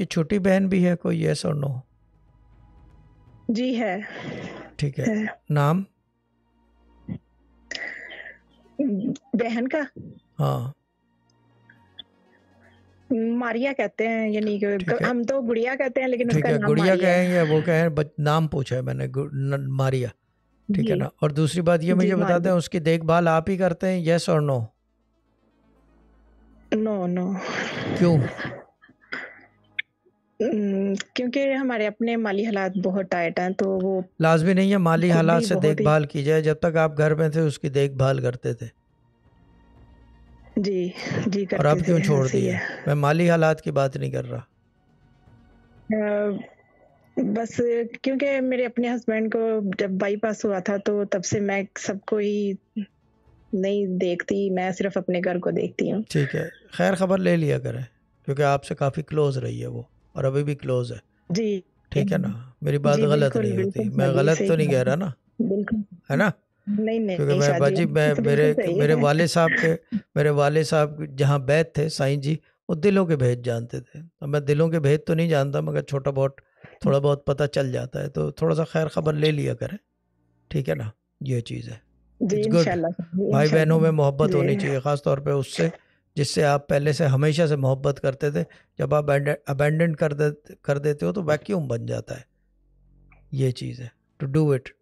आपकी छोटी बहन भी है कोई यस और नो जी है ठीक है, है। नाम बहन का हाँ मारिया कहते हैं यानी हम तो गुड़िया कहते हैं लेकिन उसका है, नाम गुड़िया कहेंगे वो कहें नाम पूछा है मैंने न, मारिया ठीक है ना और दूसरी बात ये मुझे बता दें उसकी देखभाल आप ही करते हैं यस और नो नो नो क्यों हम्म, क्योंकि हमारे अपने माली हालात बहुत टाइट हैं तो वो लाजमी नहीं है माली हालात से देखभाल की जाए जब तक आप घर में थे उसकी देखभाल करते थे जी जी करते और आप क्यों छोड़ दिए मैं माली हालात की बात नहीं कर रहा आ, बस क्योंकि मेरे अपने हस्बैंड को जब बाईपास हुआ था तो तब से मैं सबको ही नहीं देखती मैं सिर्फ अपने घर को देखती हूँ ठीक है खैर खबर ले लिया करें क्योंकि आपसे काफ़ी क्लोज रही है वो और अभी भी क्लोज है जी ठीक है ना मेरी बात गलत नहीं होती मैं गलत तो नहीं कह रहा ना है ना नहीं नहीं क्योंकि मैं मैं तो मेरे मेरे वाले साहब के मेरे वाले साहब जहाँ बैत थे साईं जी वो दिलों के भेद जानते थे तो मैं दिलों के भेद तो नहीं जानता मगर छोटा बहुत थोड़ा बहुत पता चल जाता है तो थोड़ा सा खैर खबर ले लिया करें ठीक है ना ये चीज़ है गुड भाई बहनों में मोहब्बत होनी चाहिए खासतौर पर उससे जिससे आप पहले से हमेशा से मोहब्बत करते थे जब आप अबेंडेंट कर दे कर देते हो तो वैक्यूम बन जाता है ये चीज़ है टू डू इट